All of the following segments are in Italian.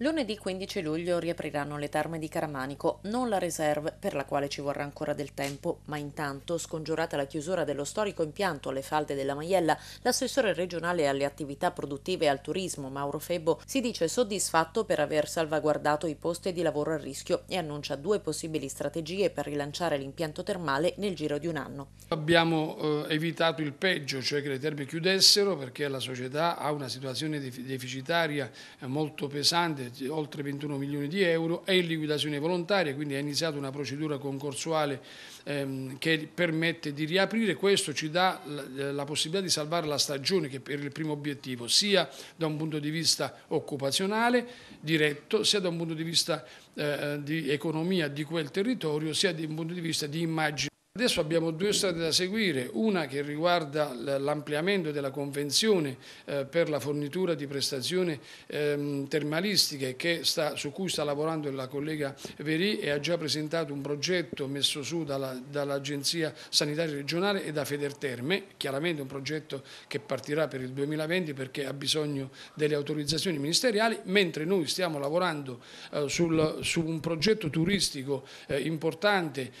Lunedì 15 luglio riapriranno le terme di Caramanico, non la reserve per la quale ci vorrà ancora del tempo, ma intanto, scongiurata la chiusura dello storico impianto alle falde della Maiella, l'assessore regionale alle attività produttive e al turismo Mauro Febbo si dice soddisfatto per aver salvaguardato i posti di lavoro a rischio e annuncia due possibili strategie per rilanciare l'impianto termale nel giro di un anno. Abbiamo eh, evitato il peggio, cioè che le terme chiudessero perché la società ha una situazione deficitaria molto pesante eh, oltre 21 milioni di euro, è in liquidazione volontaria, quindi è iniziata una procedura concorsuale ehm, che permette di riaprire, questo ci dà eh, la, possibilità di salvare la stagione che per il primo obiettivo, sia da un punto di vista occupazionale diretto, sia da un punto di vista eh, eh di economia di quel territorio, sia da un punto di vista di immagine. Adesso abbiamo due strade da seguire, una che riguarda l'ampliamento della convenzione eh, per la fornitura di prestazioni ehm, termalistiche sta, su cui sta lavorando la collega Verì e ha già presentato un progetto messo su dall'Agenzia dall Sanitaria Regionale e da Federterme, chiaramente un progetto che partirà per il 2020 perché ha bisogno delle autorizzazioni ministeriali, mentre noi stiamo lavorando eh, sul, su un progetto turistico eh, importante,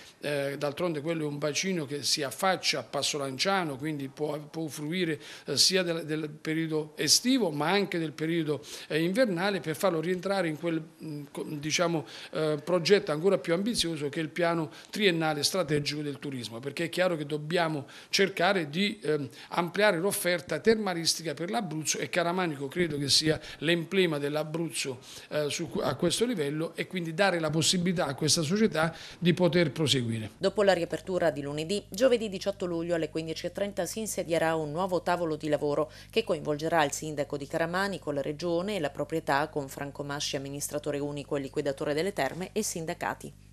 d'altronde quello un bacino che si affaccia a Passo Lanciano, quindi può, può fruire eh, sia del, del, periodo estivo ma anche del periodo eh, invernale per farlo rientrare in quel mm, diciamo, eh, progetto ancora più ambizioso che è il piano triennale strategico del turismo, perché è chiaro che dobbiamo cercare di ehm, ampliare l'offerta termalistica per l'Abruzzo e Caramanico credo che sia l'emblema dell'Abruzzo a questo livello e quindi dare la possibilità a questa società di poter proseguire. Dopo la riapertura Prefettura di lunedì, giovedì 18 luglio alle 15.30 si insedierà un nuovo tavolo di lavoro che coinvolgerà il sindaco di Caramani con la regione e la proprietà con Franco Masci, amministratore unico e liquidatore delle terme e sindacati.